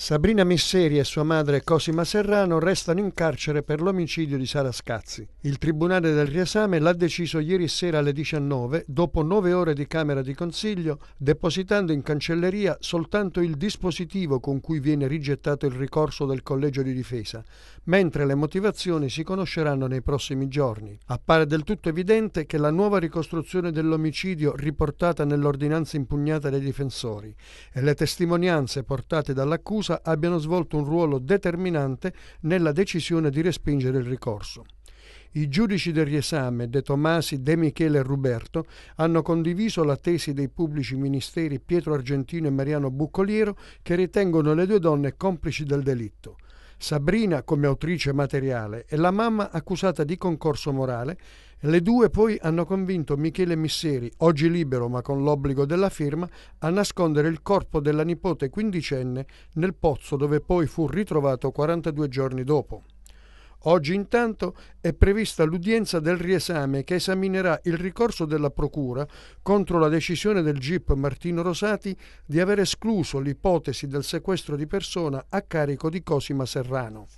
Sabrina Misseri e sua madre Cosima Serrano restano in carcere per l'omicidio di Sara Scazzi. Il Tribunale del riesame l'ha deciso ieri sera alle 19, dopo nove ore di Camera di Consiglio, depositando in cancelleria soltanto il dispositivo con cui viene rigettato il ricorso del Collegio di Difesa, mentre le motivazioni si conosceranno nei prossimi giorni. Appare del tutto evidente che la nuova ricostruzione dell'omicidio riportata nell'ordinanza impugnata dai difensori e le testimonianze portate dall'accusa causa abbiano svolto un ruolo determinante nella decisione di respingere il ricorso. I giudici del riesame De Tomasi, De Michele e Ruberto hanno condiviso la tesi dei pubblici ministeri Pietro Argentino e Mariano Buccoliero che ritengono le due donne complici del delitto. Sabrina come autrice materiale e la mamma accusata di concorso morale, le due poi hanno convinto Michele Misseri, oggi libero ma con l'obbligo della firma, a nascondere il corpo della nipote quindicenne nel pozzo dove poi fu ritrovato 42 giorni dopo. Oggi intanto è prevista l'udienza del riesame che esaminerà il ricorso della Procura contro la decisione del GIP Martino Rosati di aver escluso l'ipotesi del sequestro di persona a carico di Cosima Serrano.